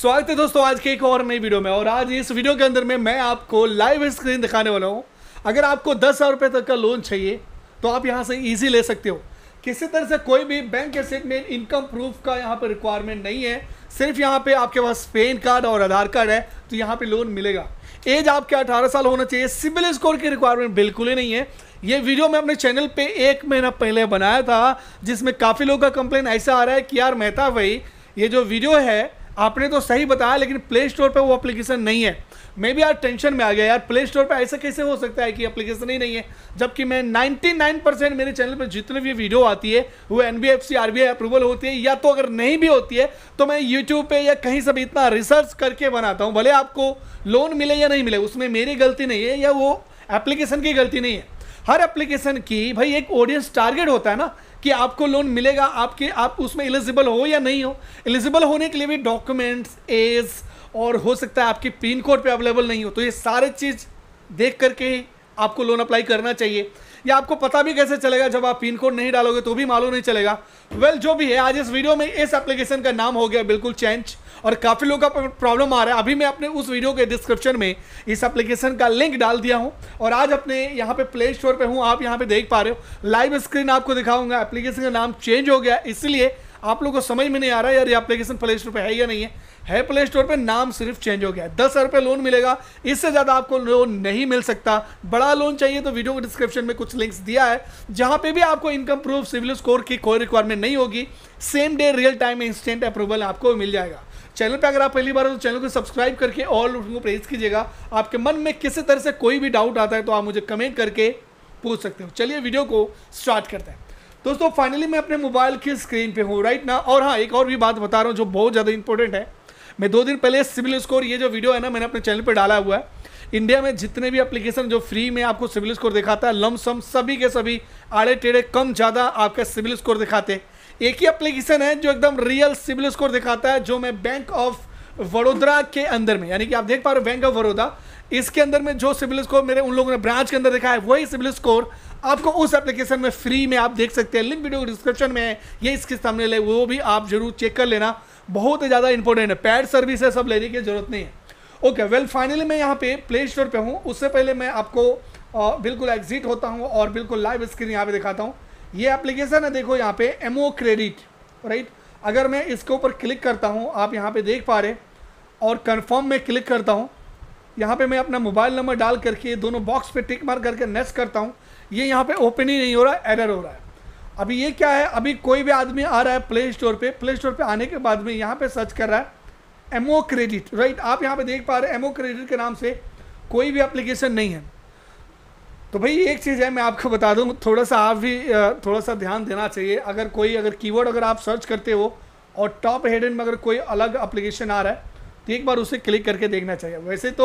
स्वागत है दोस्तों आज के एक और नई वीडियो में और आज इस वीडियो के अंदर में मैं आपको लाइव स्क्रीन दिखाने वाला हूँ अगर आपको दस हज़ार रुपये तक का लोन चाहिए तो आप यहाँ से ईजी ले सकते हो किसी तरह से कोई भी बैंक के में इनकम प्रूफ का यहाँ पर रिक्वायरमेंट नहीं है सिर्फ यहाँ पे आपके पास पेन कार्ड और आधार कार्ड है तो यहाँ पे लोन मिलेगा एज आपके अठारह साल होना चाहिए सिविल स्कोर की रिक्वायरमेंट बिल्कुल ही नहीं है ये वीडियो मैं अपने चैनल पर एक महीना पहले बनाया था जिसमें काफ़ी लोगों का कंप्लेन ऐसा आ रहा है कि यार मेहता भाई ये जो वीडियो है आपने तो सही बताया लेकिन प्ले स्टोर पर वो एप्लीकेशन नहीं है मैं भी यार टेंशन में आ गया यार प्ले स्टोर पर ऐसा कैसे हो सकता है कि एप्लीकेशन ही नहीं है जबकि मैं 99 परसेंट मेरे चैनल पर जितने भी वीडियो आती है वो एन बी अप्रूवल होती है या तो अगर नहीं भी होती है तो मैं यूट्यूब पर या कहीं से भी इतना रिसर्च करके बनाता हूँ भले आपको लोन मिले या नहीं मिले उसमें मेरी गलती नहीं है या वो एप्लीकेशन की गलती नहीं है हर एप्लीकेशन की भाई एक ऑडियंस टारगेट होता है ना कि आपको लोन मिलेगा आपके आप उसमें एलिजिबल हो या नहीं हो एलिजिबल होने के लिए भी डॉक्यूमेंट्स एज और हो सकता है आपके पिन कोड पे अवेलेबल नहीं हो तो ये सारे चीज़ देख करके आपको लोन अप्लाई करना चाहिए या आपको पता भी कैसे चलेगा जब आप पिन कोड नहीं डालोगे तो भी मालूम नहीं चलेगा वेल well, जो भी है आज इस वीडियो में इस एप्लीकेशन का नाम हो गया बिल्कुल चेंज और काफ़ी लोगों का प्रॉब्लम आ रहा है अभी मैं अपने उस वीडियो के डिस्क्रिप्शन में इस एप्लीकेशन का लिंक डाल दिया हूँ और आज अपने यहाँ पे प्ले स्टोर पे हूँ आप यहाँ पे देख पा रहे हो लाइव स्क्रीन आपको दिखाऊंगा एप्लीकेशन का नाम चेंज हो गया इसलिए आप लोगों को समझ में नहीं आ रहा है यार ये एप्लीकेशन प्ले स्टोर पर है या नहीं है है प्ले स्टोर पर नाम सिर्फ चेंज हो गया दस हज़ार लोन मिलेगा इससे ज़्यादा आपको लोन नहीं मिल सकता बड़ा लोन चाहिए तो वीडियो के डिस्क्रिप्शन में कुछ लिंक्स दिया है जहाँ पर भी आपको इनकम प्रूफ सिविल स्कोर की कोई रिक्वायरमेंट नहीं होगी same day real time instant approval आपको मिल जाएगा चैनल पे अगर आप पहली बार हो तो चैनल को सब्सक्राइब करके और लोगों को प्रेस कीजिएगा आपके मन में किसी तरह से कोई भी डाउट आता है तो आप मुझे कमेंट करके पूछ सकते हो चलिए वीडियो को स्टार्ट करते हैं दोस्तों फाइनली मैं अपने मोबाइल की स्क्रीन पे हूँ राइट ना और हाँ एक और भी बात बता रहा हूँ जो बहुत ज़्यादा इंपॉर्टेंट है मैं दो दिन पहले सिविल स्कोर ये जो वीडियो है ना मैंने अपने चैनल पर डाला हुआ है इंडिया में जितने भी एप्लीकेशन जो फ्री में आपको सिविल स्कोर दिखाता है लमसम सभी के सभी आड़े टेढ़े कम ज़्यादा आपका सिविल स्कोर दिखाते हैं एक ही एप्लीकेशन है जो एकदम रियल सिविल स्कोर दिखाता है जो मैं बैंक ऑफ वडोदरा के अंदर में यानी कि आप देख पा रहे हो बैंक ऑफ बड़ौदा इसके अंदर में जो सिविल स्कोर मेरे उन लोगों ने ब्रांच के अंदर देखा है वही सिविल स्कोर आपको उस एप्लीकेशन में फ्री में आप देख सकते हैं लिंक वीडियो डिस्क्रिप्शन में है ये इसके सामने ले वो भी आप जरूर चेक कर लेना बहुत ही ज़्यादा इंपॉर्टेंट है पैड सर्विस है सब लेने की ज़रूरत नहीं है ओके वेल फाइनली मैं यहाँ पे प्ले स्टोर पर हूँ उससे पहले मैं आपको आ, बिल्कुल एग्जिट होता हूँ और बिल्कुल लाइव स्क्रीन यहाँ पे दिखाता हूँ ये एप्लीकेशन है देखो यहाँ पे एम क्रेडिट राइट अगर मैं इसके ऊपर क्लिक करता हूँ आप यहाँ पे देख पा रहे और कन्फर्म में क्लिक करता हूँ यहाँ पे मैं अपना मोबाइल नंबर डाल करके दोनों बॉक्स पे टिक मार करके नेस्ट करता हूँ ये यहाँ पे ओपन ही नहीं हो रहा एरर हो रहा है अभी ये क्या है अभी कोई भी आदमी आ रहा है प्ले स्टोर पर प्ले स्टोर पर आने के बाद में यहाँ पर सर्च कर रहा है एमओ क्रेडिट राइट आप यहाँ पर देख पा रहे हैं एमओ क्रेडिट के नाम से कोई भी अप्लीकेशन नहीं है तो भाई एक चीज़ है मैं आपको बता दूँ थोड़ा सा आप भी थोड़ा सा ध्यान देना चाहिए अगर कोई अगर कीवर्ड अगर आप सर्च करते हो और टॉप हेडन में अगर कोई अलग एप्लीकेशन आ रहा है तो एक बार उसे क्लिक करके देखना चाहिए वैसे तो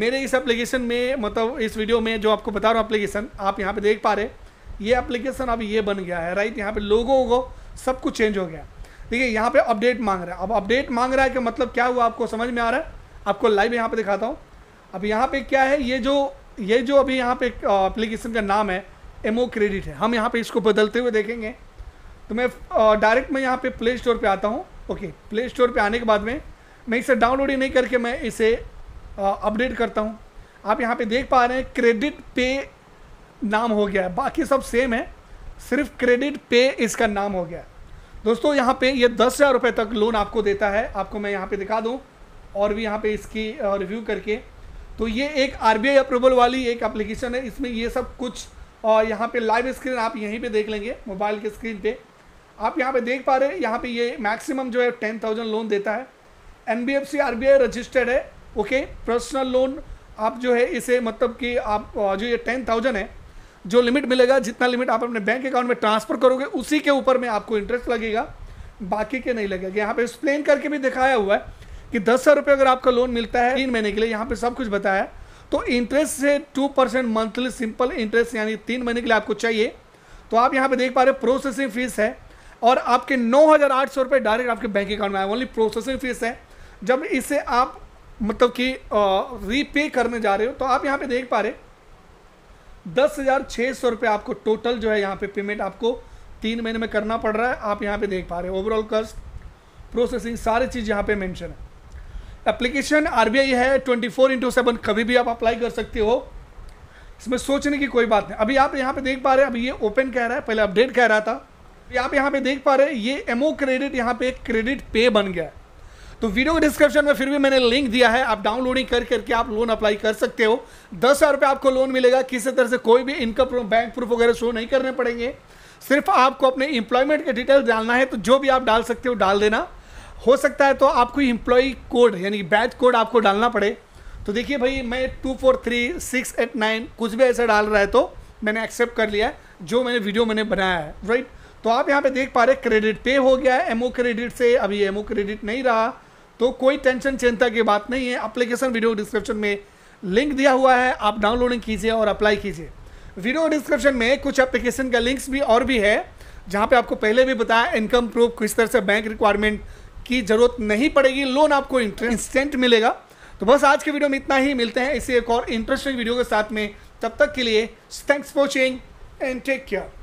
मेरे इस एप्लीकेशन में मतलब इस वीडियो में जो आपको बता रहा हूँ एप्लीकेशन आप यहाँ पर देख पा रहे ये एप्लीकेशन अब ये बन गया है राइट यहाँ पर लोगों को सब कुछ चेंज हो गया देखिए यहाँ पे अपडेट मांग रहा है अब अपडेट मांग रहा है कि मतलब क्या हुआ आपको समझ में आ रहा है आपको लाइव यहाँ पे दिखाता हूँ अब यहाँ पे क्या है ये जो ये जो अभी यहाँ पे एप्लीकेशन का नाम है एमओ क्रेडिट है हम यहाँ पे इसको बदलते हुए देखेंगे तो मैं डायरेक्ट मैं यहाँ पे प्ले स्टोर पे आता हूँ ओके प्ले स्टोर पर आने के बाद में मैं इसे डाउनलोड ही नहीं करके मैं इसे अपडेट करता हूँ आप यहाँ पे देख पा रहे हैं क्रेडिट पे नाम हो गया है बाकी सब सेम है सिर्फ क्रेडिट पे इसका नाम हो गया है दोस्तों यहाँ पे ये दस हज़ार रुपये तक लोन आपको देता है आपको मैं यहाँ पे दिखा दूँ और भी यहाँ पे इसकी रिव्यू करके तो ये एक आर अप्रूवल वाली एक अप्लीकेशन है इसमें ये सब कुछ और यहाँ पे लाइव स्क्रीन आप यहीं पे देख लेंगे मोबाइल के स्क्रीन पे आप यहाँ पे देख पा रहे हैं यहाँ पे ये मैक्सिमम जो है टेन थाउजेंड लोन देता है N B F C R B I registered है ओके पर्सनल लोन आप जो है इसे मतलब कि आप जो ये टेन थाउजेंड है जो लिमिट मिलेगा जितना लिमिट आप अपने बैंक अकाउंट में ट्रांसफ़र करोगे उसी के ऊपर में आपको इंटरेस्ट लगेगा बाकी के नहीं लगेगा यहाँ पे एक्सप्लेन करके भी दिखाया हुआ है कि दस हज़ार रुपये अगर आपका लोन मिलता है तीन महीने के लिए यहाँ पे सब कुछ बताया तो इंटरेस्ट से two percent monthly simple interest यानी तीन महीने के लिए आपको चाहिए तो आप यहाँ पे देख पा रहे हो प्रोसेसिंग फीस है और आपके नौ हज़ार आठ सौ रुपये डायरेक्ट आपके बैंक अकाउंट में आए ओनली प्रोसेसिंग फीस है जब इसे आप मतलब कि रीपे करने जा रहे हो तो आप यहाँ पे देख पा रहे दस हज़ार छः सौ रुपये आपको टोटल जो है यहाँ पे पेमेंट आपको तीन महीने में करना पड़ रहा है आप यहाँ पे देख पा रहे हो ओवरऑल कस्ट प्रोसेसिंग सारी चीज़ यहाँ पे मेंशन है एप्लीकेशन आर है ट्वेंटी फोर इंटू सेवन कभी भी आप अप्लाई कर सकते हो इसमें सोचने की कोई बात नहीं अभी आप यहाँ पे देख पा रहे हैं अभी ये ओपन कह रहा है पहले अपडेट कह रहा था आप यहाँ पे देख पा रहे हैं ये एमओ क्रेडिट यहाँ पे क्रेडिट पे बन गया है तो वीडियो के डिस्क्रिप्शन में फिर भी मैंने लिंक दिया है आप डाउनलोडिंग कर करके आप लोन अप्लाई कर सकते हो दस हज़ार रुपये आपको लोन मिलेगा किसी तरह से कोई भी इनकम बैंक प्रूफ वगैरह शो नहीं करने पड़ेंगे सिर्फ आपको अपने इंप्लॉयमेंट के डिटेल डालना है तो जो भी आप डाल सकते हो डाल देना हो सकता है तो आपको इम्प्लॉय कोड यानी बैच कोड आपको डालना पड़े तो देखिए भाई मैं two four three six eight nine कुछ भी ऐसा डाल रहा है तो मैंने एक्सेप्ट कर लिया है जो मैंने वीडियो मैंने बनाया है राइट तो आप यहाँ पे देख पा रहे क्रेडिट पे हो गया है एमओ क्रेडिट से अभी एमओ क्रेडिट नहीं रहा तो कोई टेंशन चिंता की बात नहीं है अप्लीकेशन वीडियो डिस्क्रिप्शन में लिंक दिया हुआ है आप डाउनलोडिंग कीजिए और अप्लाई कीजिए वीडियो डिस्क्रिप्शन में कुछ एप्लीकेशन का लिंक्स भी और भी है जहाँ पे आपको पहले भी बताया इनकम प्रूफ किस तरह से बैंक रिक्वायरमेंट की ज़रूरत नहीं पड़ेगी लोन आपको इंस्टेंट मिलेगा तो बस आज के वीडियो में इतना ही मिलते हैं इसी एक और इंटरेस्टिंग वीडियो के साथ में तब तक के लिए thanks for watching and take care